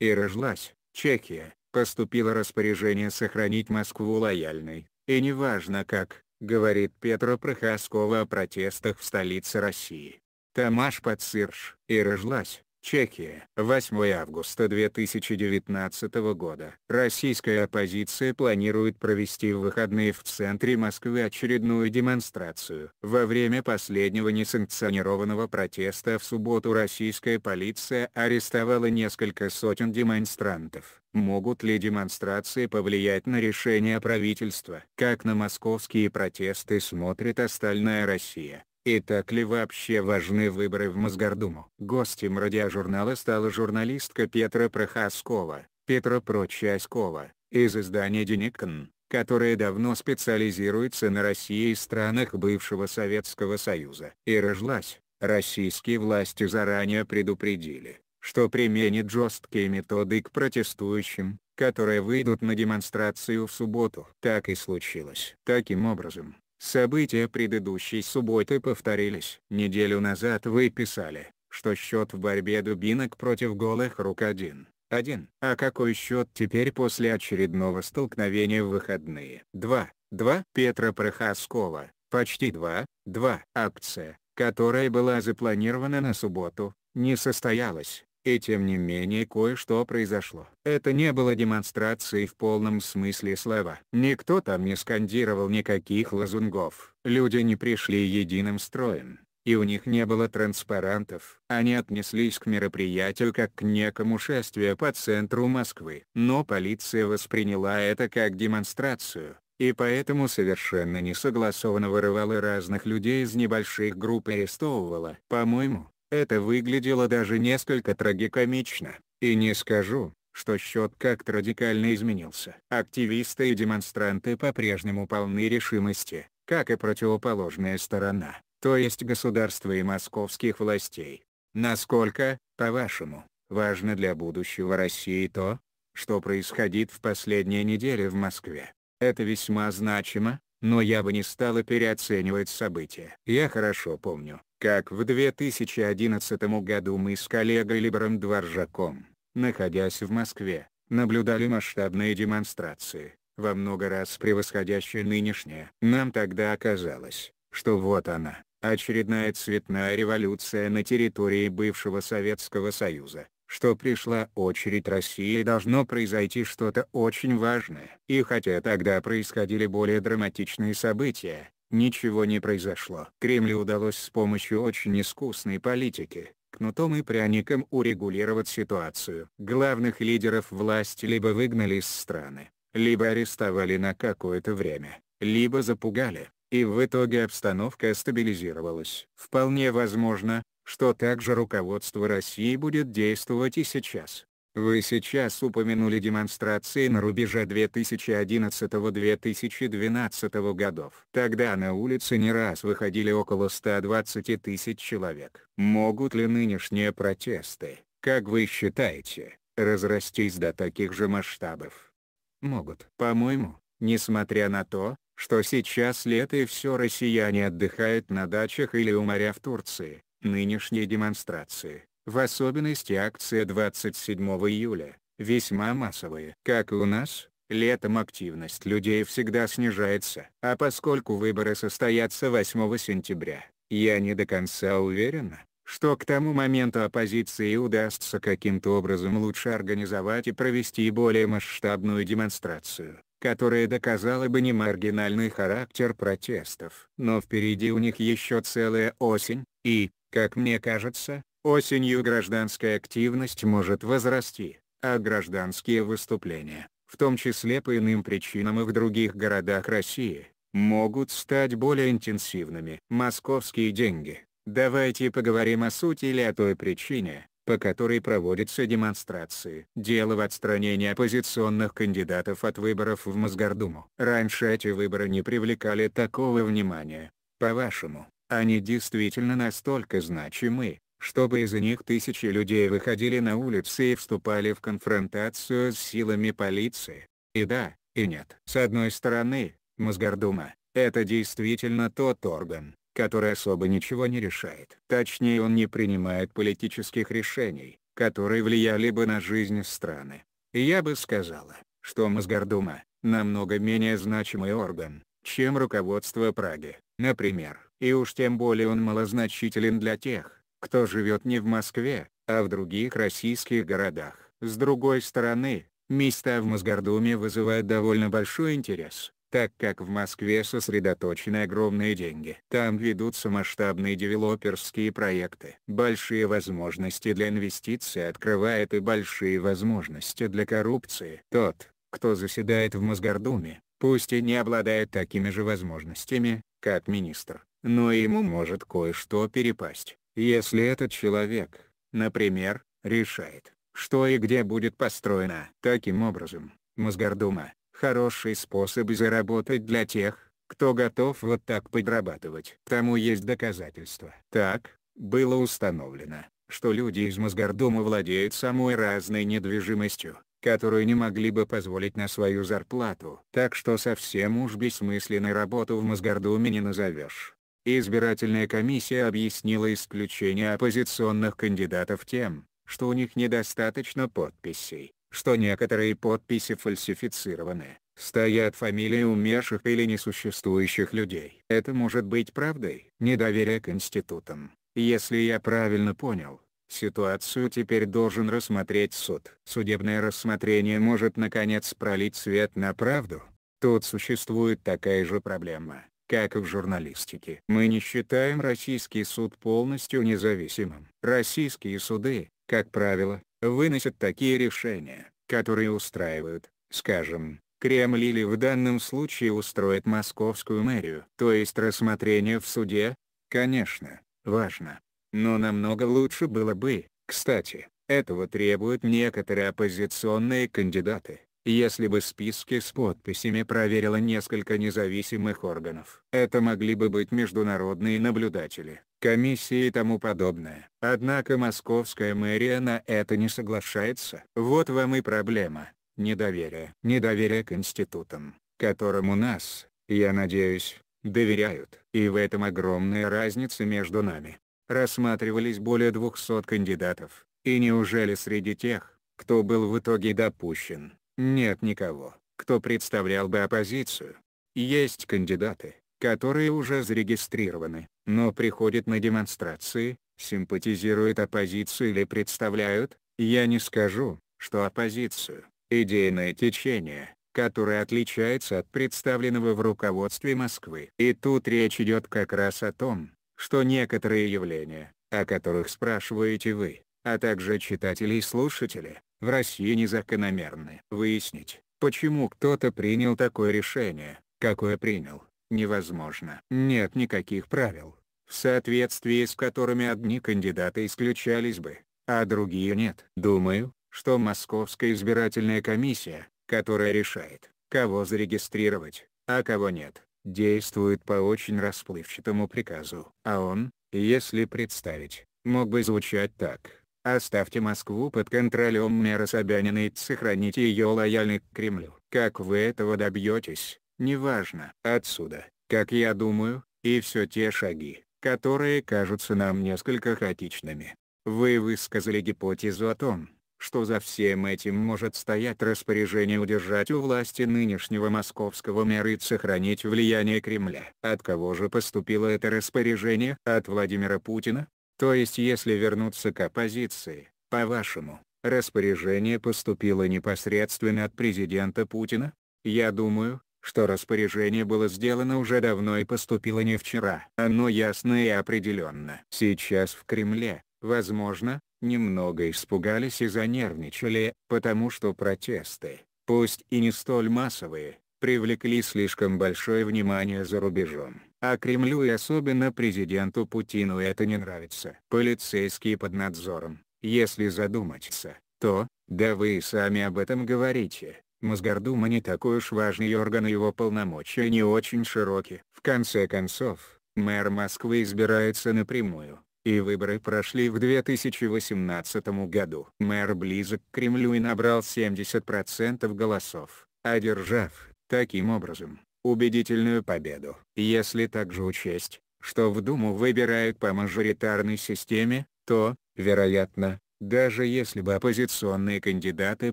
и рожлась, Чехия, поступило распоряжение сохранить Москву лояльной, и неважно как, говорит Петра Прохаскова о протестах в столице России. Тамаш Пацирш и рожлась, Чехия. 8 августа 2019 года. Российская оппозиция планирует провести в выходные в центре Москвы очередную демонстрацию. Во время последнего несанкционированного протеста в субботу российская полиция арестовала несколько сотен демонстрантов. Могут ли демонстрации повлиять на решение правительства? Как на московские протесты смотрит остальная Россия? И так ли вообще важны выборы в Мосгордуму? Гостем радиожурнала стала журналистка Петра Прохаскова, Петра Прочаскова, из издания «Деникон», которая давно специализируется на России и странах бывшего Советского Союза. И рожлась, российские власти заранее предупредили, что применит жесткие методы к протестующим, которые выйдут на демонстрацию в субботу. Так и случилось. Таким образом, События предыдущей субботы повторились. Неделю назад вы писали, что счет в борьбе дубинок против голых рук 1. 1. А какой счет теперь после очередного столкновения в выходные? 2. 2. Петра Прохаскова, почти 2. 2. Акция, которая была запланирована на субботу, не состоялась. И тем не менее кое-что произошло. Это не было демонстрацией в полном смысле слова. Никто там не скандировал никаких лозунгов. Люди не пришли единым строем. И у них не было транспарантов. Они отнеслись к мероприятию как к некому шествию по центру Москвы. Но полиция восприняла это как демонстрацию и поэтому совершенно несогласованно вырывала разных людей из небольших групп и арестовывала. По-моему, это выглядело даже несколько трагикомично, и не скажу, что счет как-то радикально изменился. Активисты и демонстранты по-прежнему полны решимости, как и противоположная сторона, то есть государства и московских властей. Насколько, по-вашему, важно для будущего России то, что происходит в последние недели в Москве? Это весьма значимо, но я бы не стала переоценивать события. Я хорошо помню, как в 2011 году мы с коллегой Либером Дворжаком, находясь в Москве, наблюдали масштабные демонстрации, во много раз превосходящие нынешние. Нам тогда оказалось, что вот она, очередная цветная революция на территории бывшего Советского Союза, что пришла очередь России и должно произойти что-то очень важное. И хотя тогда происходили более драматичные события, Ничего не произошло. Кремлю удалось с помощью очень искусной политики, кнутом и пряником урегулировать ситуацию. Главных лидеров власти либо выгнали из страны, либо арестовали на какое-то время, либо запугали, и в итоге обстановка стабилизировалась. Вполне возможно, что также руководство России будет действовать и сейчас. Вы сейчас упомянули демонстрации на рубеже 2011-2012 годов. Тогда на улицы не раз выходили около 120 тысяч человек. Могут ли нынешние протесты, как вы считаете, разрастись до таких же масштабов? Могут. По-моему, несмотря на то, что сейчас лето и все россияне отдыхают на дачах или у моря в Турции, нынешние демонстрации, в особенности акция 27 июля, весьма массовые. Как и у нас, летом активность людей всегда снижается. А поскольку выборы состоятся 8 сентября, я не до конца уверен, что к тому моменту оппозиции удастся каким-то образом лучше организовать и провести более масштабную демонстрацию, которая доказала бы не маргинальный характер протестов. Но впереди у них еще целая осень, и, как мне кажется, Осенью гражданская активность может возрасти, а гражданские выступления, в том числе по иным причинам и в других городах России, могут стать более интенсивными. Московские деньги. Давайте поговорим о сути или о той причине, по которой проводятся демонстрации. Дело в отстранении оппозиционных кандидатов от выборов в Мосгордуму. Раньше эти выборы не привлекали такого внимания. По-вашему, они действительно настолько значимы, чтобы из-за них тысячи людей выходили на улицы и вступали в конфронтацию с силами полиции. И да, и нет. С одной стороны, Мосгордума – это действительно тот орган, который особо ничего не решает. Точнее он не принимает политических решений, которые влияли бы на жизнь страны. я бы сказала, что Мосгордума – намного менее значимый орган, чем руководство Праги, например. И уж тем более он малозначителен для тех, кто живет не в Москве, а в других российских городах. С другой стороны, места в Мосгордуме вызывают довольно большой интерес, так как в Москве сосредоточены огромные деньги. Там ведутся масштабные девелоперские проекты. Большие возможности для инвестиций открывает и большие возможности для коррупции. Тот, кто заседает в Мосгордуме, пусть и не обладает такими же возможностями, как министр, но ему может кое-что перепасть. Если этот человек, например, решает, что и где будет построено. Таким образом, Мосгордума – хороший способ заработать для тех, кто готов вот так подрабатывать. Тому есть доказательства. Так, было установлено, что люди из Мосгордума владеют самой разной недвижимостью, которую не могли бы позволить на свою зарплату. Так что совсем уж бессмысленной работу в Мосгордуме не назовешь. Избирательная комиссия объяснила исключение оппозиционных кандидатов тем, что у них недостаточно подписей, что некоторые подписи фальсифицированы, стоят фамилии умерших или несуществующих людей. Это может быть правдой. Недоверие к институтам. Если я правильно понял, ситуацию теперь должен рассмотреть суд. Судебное рассмотрение может наконец пролить свет на правду. Тут существует такая же проблема как и в журналистике. Мы не считаем российский суд полностью независимым. Российские суды, как правило, выносят такие решения, которые устраивают, скажем, Кремль или в данном случае устроит московскую мэрию. То есть рассмотрение в суде, конечно, важно. Но намного лучше было бы, кстати, этого требуют некоторые оппозиционные кандидаты. Если бы списки с подписями проверило несколько независимых органов, это могли бы быть международные наблюдатели, комиссии и тому подобное. Однако московская мэрия на это не соглашается. Вот вам и проблема. Недоверие. Недоверие к институтам, которым у нас, я надеюсь, доверяют. И в этом огромная разница между нами. Рассматривались более 200 кандидатов, и неужели среди тех, кто был в итоге допущен, нет никого, кто представлял бы оппозицию. Есть кандидаты, которые уже зарегистрированы, но приходят на демонстрации, симпатизируют оппозицию или представляют, я не скажу, что оппозицию, идейное течение, которое отличается от представленного в руководстве Москвы. И тут речь идет как раз о том, что некоторые явления, о которых спрашиваете вы, а также читатели и слушатели, в России незакономерны. Выяснить, почему кто-то принял такое решение, какое принял, невозможно. Нет никаких правил, в соответствии с которыми одни кандидаты исключались бы, а другие нет. Думаю, что Московская избирательная комиссия, которая решает, кого зарегистрировать, а кого нет, действует по очень расплывчатому приказу. А он, если представить, мог бы звучать так. Оставьте Москву под контролем мэра Собянина и сохраните ее лояльной к Кремлю. Как вы этого добьетесь, неважно. Отсюда, как я думаю, и все те шаги, которые кажутся нам несколько хаотичными. Вы высказали гипотезу о том, что за всем этим может стоять распоряжение удержать у власти нынешнего московского мэра и сохранить влияние Кремля. От кого же поступило это распоряжение? От Владимира Путина? То есть если вернуться к оппозиции, по-вашему, распоряжение поступило непосредственно от президента Путина? Я думаю, что распоряжение было сделано уже давно и поступило не вчера. Оно ясно и определенно. Сейчас в Кремле, возможно, немного испугались и занервничали, потому что протесты, пусть и не столь массовые, привлекли слишком большое внимание за рубежом. А Кремлю и особенно президенту Путину это не нравится. Полицейские под надзором, если задуматься, то, да вы и сами об этом говорите, Мосгордума не такой уж важный орган и его полномочия не очень широки. В конце концов, мэр Москвы избирается напрямую, и выборы прошли в 2018 году. Мэр близок к Кремлю и набрал 70% голосов, одержав, таким образом, убедительную победу. Если также учесть, что в Думу выбирают по мажоритарной системе, то, вероятно, даже если бы оппозиционные кандидаты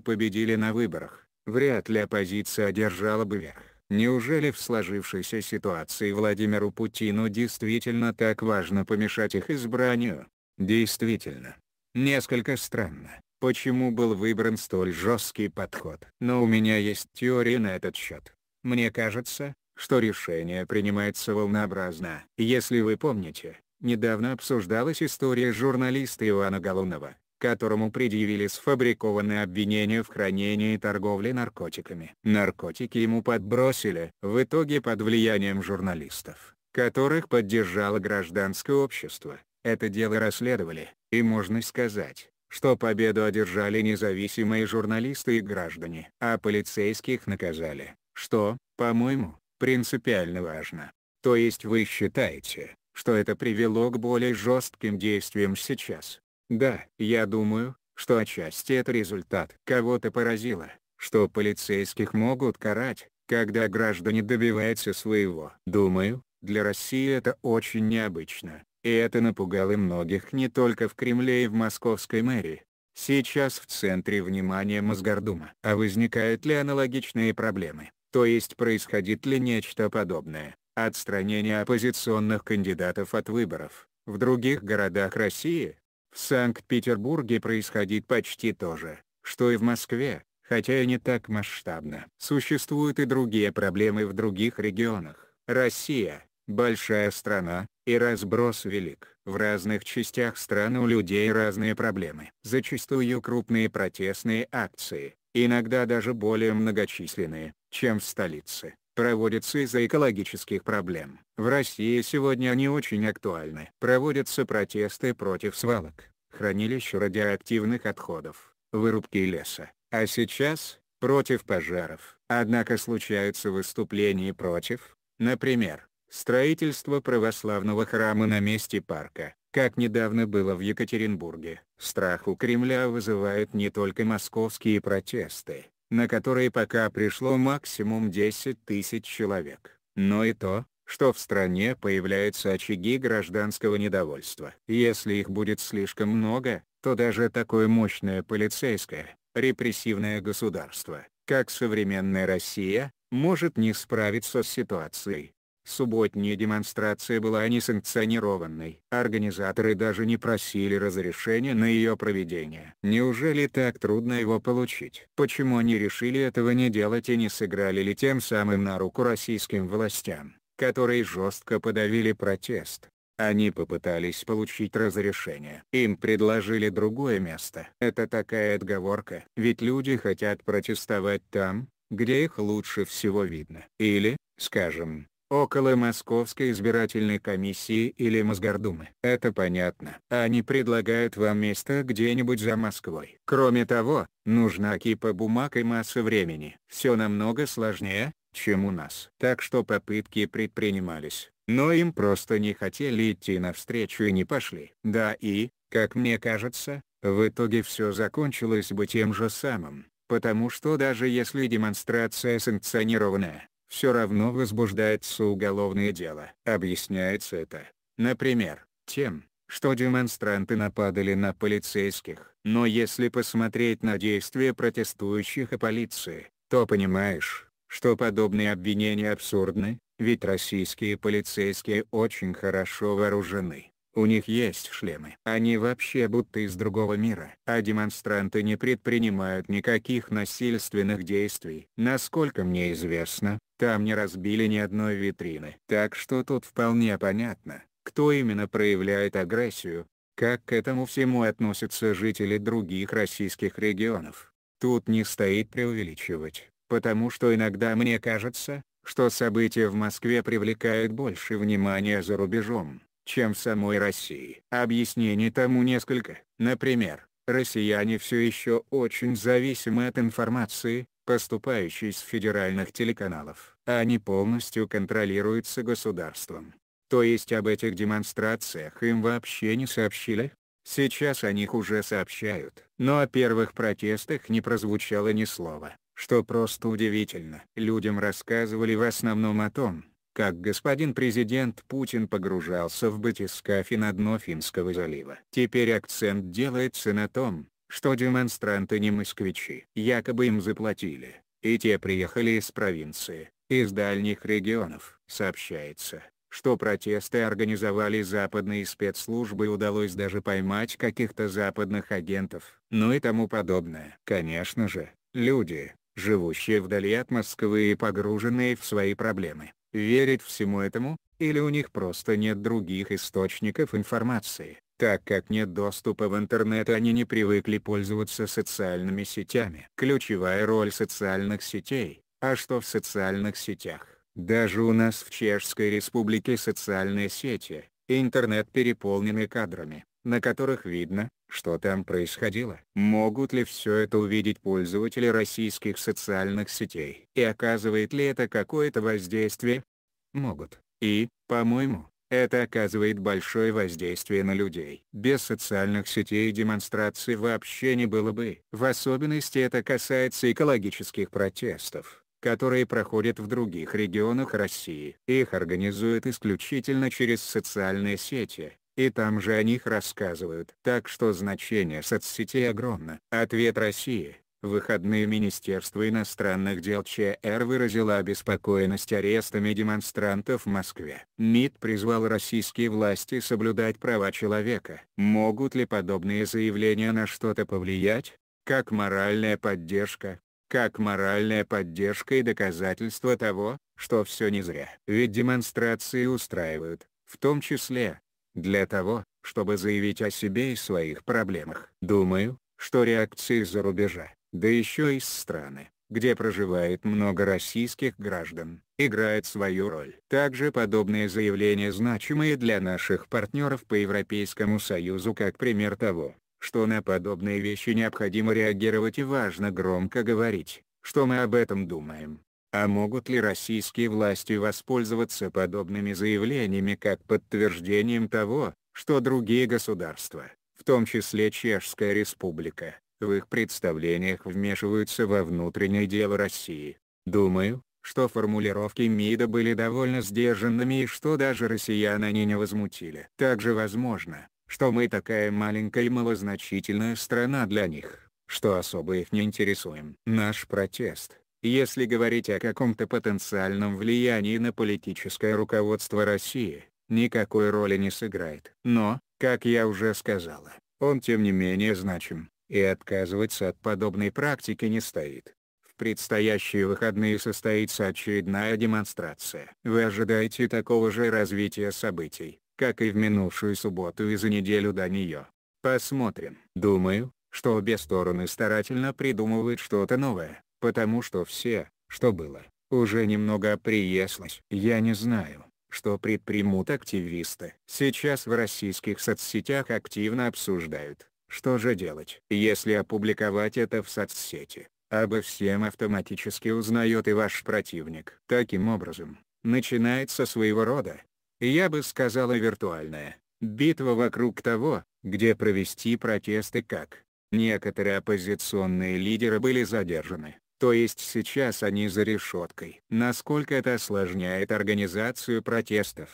победили на выборах, вряд ли оппозиция одержала бы верх. Неужели в сложившейся ситуации Владимиру Путину действительно так важно помешать их избранию? Действительно. Несколько странно, почему был выбран столь жесткий подход. Но у меня есть теория на этот счет. Мне кажется, что решение принимается волнообразно. Если вы помните, недавно обсуждалась история журналиста Ивана Галунова, которому предъявили сфабрикованные обвинения в хранении и торговле наркотиками. Наркотики ему подбросили, в итоге под влиянием журналистов, которых поддержало гражданское общество. Это дело расследовали, и можно сказать, что победу одержали независимые журналисты и граждане, а полицейских наказали что, по-моему, принципиально важно. То есть вы считаете, что это привело к более жестким действиям сейчас? Да, я думаю, что отчасти это результат. Кого-то поразило, что полицейских могут карать, когда граждане добиваются своего. Думаю, для России это очень необычно, и это напугало многих не только в Кремле и в московской мэрии. Сейчас в центре внимания Мосгордума. А возникают ли аналогичные проблемы? То есть происходит ли нечто подобное, отстранение оппозиционных кандидатов от выборов, в других городах России? В Санкт-Петербурге происходит почти то же, что и в Москве, хотя и не так масштабно. Существуют и другие проблемы в других регионах. Россия – большая страна, и разброс велик. В разных частях страны у людей разные проблемы. Зачастую крупные протестные акции, иногда даже более многочисленные, чем в столице, проводятся из-за экологических проблем. В России сегодня они очень актуальны. Проводятся протесты против свалок, хранилищ радиоактивных отходов, вырубки леса, а сейчас – против пожаров. Однако случаются выступления против, например, строительство православного храма на месте парка, как недавно было в Екатеринбурге. Страх у Кремля вызывает не только московские протесты, на которые пока пришло максимум 10 тысяч человек, но и то, что в стране появляются очаги гражданского недовольства. Если их будет слишком много, то даже такое мощное полицейское, репрессивное государство, как современная Россия, может не справиться с ситуацией. Субботняя демонстрация была несанкционированной. Организаторы даже не просили разрешения на ее проведение. Неужели так трудно его получить? Почему они решили этого не делать и не сыграли ли тем самым на руку российским властям, которые жестко подавили протест? Они попытались получить разрешение. Им предложили другое место. Это такая отговорка. Ведь люди хотят протестовать там, где их лучше всего видно. Или, скажем, около Московской избирательной комиссии или Мосгордумы. Это понятно. Они предлагают вам место где-нибудь за Москвой. Кроме того, нужна кипа бумаг и масса времени. Все намного сложнее, чем у нас. Так что попытки предпринимались, но им просто не хотели идти навстречу и не пошли. Да и, как мне кажется, в итоге все закончилось бы тем же самым, потому что даже если демонстрация санкционированная, все равно возбуждается уголовное дело. Объясняется это, например, тем, что демонстранты нападали на полицейских. Но если посмотреть на действия протестующих и полиции, то понимаешь, что подобные обвинения абсурдны, ведь российские полицейские очень хорошо вооружены. У них есть шлемы. Они вообще будто из другого мира. А демонстранты не предпринимают никаких насильственных действий. Насколько мне известно, там не разбили ни одной витрины. Так что тут вполне понятно, кто именно проявляет агрессию, как к этому всему относятся жители других российских регионов. Тут не стоит преувеличивать, потому что иногда мне кажется, что события в Москве привлекают больше внимания за рубежом чем в самой России. Объяснений тому несколько. Например, россияне все еще очень зависимы от информации, поступающей с федеральных телеканалов. Они полностью контролируются государством. То есть об этих демонстрациях им вообще не сообщили? Сейчас о них уже сообщают. Но о первых протестах не прозвучало ни слова, что просто удивительно. Людям рассказывали в основном о том, как господин президент Путин погружался в батискафе на дно Финского залива. Теперь акцент делается на том, что демонстранты не москвичи. Якобы им заплатили, и те приехали из провинции, из дальних регионов. Сообщается, что протесты организовали западные спецслужбы и удалось даже поймать каких-то западных агентов, ну и тому подобное. Конечно же, люди, живущие вдали от Москвы и погруженные в свои проблемы, верить всему этому, или у них просто нет других источников информации, так как нет доступа в интернет они не привыкли пользоваться социальными сетями. Ключевая роль социальных сетей, а что в социальных сетях? Даже у нас в Чешской Республике социальные сети, интернет переполнены кадрами на которых видно, что там происходило. Могут ли все это увидеть пользователи российских социальных сетей? И оказывает ли это какое-то воздействие? Могут. И, по-моему, это оказывает большое воздействие на людей. Без социальных сетей демонстрации вообще не было бы. В особенности это касается экологических протестов которые проходят в других регионах России. Их организуют исключительно через социальные сети, и там же о них рассказывают. Так что значение соцсетей огромно. Ответ России. В выходные Министерство иностранных дел ЧР выразило обеспокоенность арестами демонстрантов в Москве. МИД призвал российские власти соблюдать права человека. Могут ли подобные заявления на что-то повлиять? Как моральная поддержка? Как моральная поддержка и доказательство того, что все не зря. Ведь демонстрации устраивают, в том числе, для того, чтобы заявить о себе и своих проблемах. Думаю, что реакции из-за рубежа, да еще из страны, где проживает много российских граждан, играет свою роль. Также подобные заявления значимые для наших партнеров по Европейскому Союзу как пример того, что на подобные вещи необходимо реагировать и важно громко говорить, что мы об этом думаем. А могут ли российские власти воспользоваться подобными заявлениями как подтверждением того, что другие государства, в том числе Чешская Республика, в их представлениях вмешиваются во внутреннее дело России? Думаю, что формулировки МИДа были довольно сдержанными и что даже россиян они не возмутили. Также возможно, что мы такая маленькая и малозначительная страна для них, что особо их не интересуем. Наш протест, если говорить о каком-то потенциальном влиянии на политическое руководство России, никакой роли не сыграет. Но, как я уже сказала, он тем не менее значим, и отказываться от подобной практики не стоит. В предстоящие выходные состоится очередная демонстрация. Вы ожидаете такого же развития событий, как и в минувшую субботу и за неделю до нее. Посмотрим. Думаю, что обе стороны старательно придумывают что-то новое, потому что все, что было, уже немного приеслось. Я не знаю, что предпримут активисты. Сейчас в российских соцсетях активно обсуждают, что же делать. Если опубликовать это в соцсети, обо всем автоматически узнает и ваш противник. Таким образом, начинается своего рода, я бы сказала виртуальная, битва вокруг того, где провести протесты как. Некоторые оппозиционные лидеры были задержаны, то есть сейчас они за решеткой. Насколько это осложняет организацию протестов?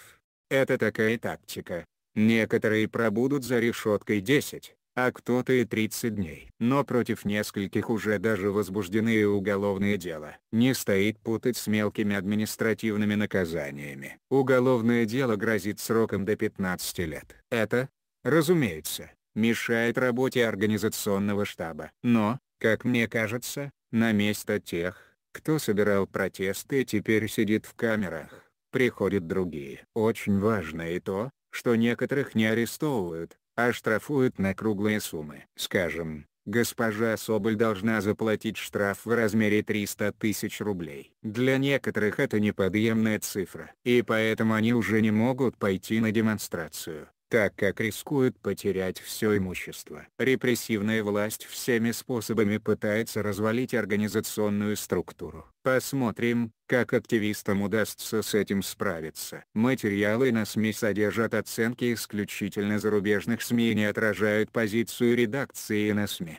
Это такая тактика. Некоторые пробудут за решеткой 10, а кто-то и 30 дней. Но против нескольких уже даже возбуждены уголовные дела. Не стоит путать с мелкими административными наказаниями. Уголовное дело грозит сроком до 15 лет. Это, разумеется, мешает работе организационного штаба. Но, как мне кажется, на место тех, кто собирал протесты теперь сидит в камерах, приходят другие. Очень важно и то, что некоторых не арестовывают, а штрафуют на круглые суммы. Скажем, госпожа Соболь должна заплатить штраф в размере 300 тысяч рублей. Для некоторых это неподъемная цифра. И поэтому они уже не могут пойти на демонстрацию так как рискует потерять все имущество. Репрессивная власть всеми способами пытается развалить организационную структуру. Посмотрим, как активистам удастся с этим справиться. Материалы на СМИ содержат оценки исключительно зарубежных СМИ и не отражают позицию редакции на СМИ.